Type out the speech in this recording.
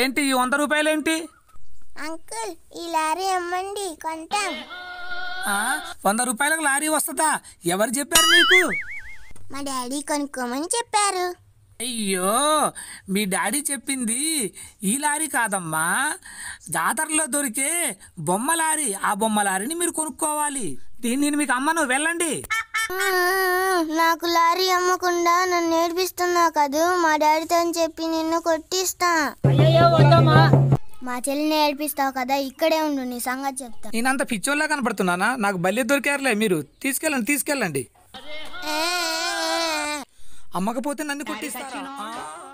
ఏంటి ఈ వంద రూపాయలు ఏంటి అంకుల్ ఈ లారీ అమ్మండి కొంటాం వంద రూపాయలకు లారీ వస్తుందా ఎవరు చెప్పారు మీకు మా డాడీ కొనుక్కోమని చెప్పారు అయ్యో మీ డాడీ చెప్పింది ఈ లారీ కాదమ్మా జాతరలో దొరికే బొమ్మ లారీ ఆ బొమ్మ లారీని మీరు కొనుక్కోవాలి దీన్ని నేను మీకు అమ్మను వెళ్ళండి నాకు లారీ అమ్మకుండా నన్ను నేర్పిస్తున్నావు కదా మా డాడీతో అని చెప్పి నిన్ను కొట్టిస్తా మా చెల్లిని నేర్పిస్తావు కదా ఇక్కడే ఉండు నీ సంగతి చెప్తా నేనంత పిచ్చోళ్ళ కనపడుతున్నానా నాకు బల్లి దొరికారులే మీరు తీసుకెళ్ళండి తీసుకెళ్ళండి అమ్మకపోతే నన్ను కొట్టిస్తా